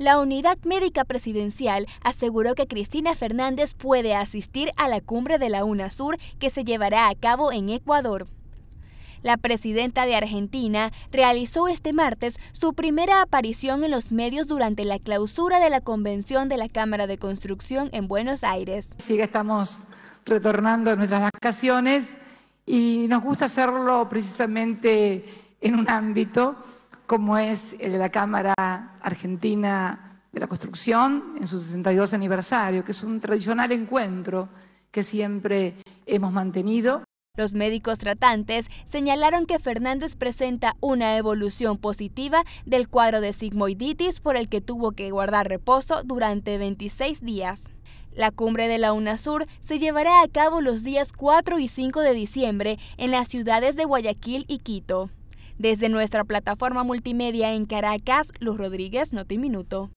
La Unidad Médica Presidencial aseguró que Cristina Fernández puede asistir a la cumbre de la UNASUR que se llevará a cabo en Ecuador. La presidenta de Argentina realizó este martes su primera aparición en los medios durante la clausura de la convención de la Cámara de Construcción en Buenos Aires. Sí, estamos retornando a nuestras vacaciones y nos gusta hacerlo precisamente en un ámbito como es el de la Cámara Argentina de la Construcción en su 62 aniversario, que es un tradicional encuentro que siempre hemos mantenido. Los médicos tratantes señalaron que Fernández presenta una evolución positiva del cuadro de sigmoiditis por el que tuvo que guardar reposo durante 26 días. La cumbre de la UNASUR se llevará a cabo los días 4 y 5 de diciembre en las ciudades de Guayaquil y Quito. Desde nuestra plataforma multimedia en Caracas, Luz Rodríguez, y Minuto.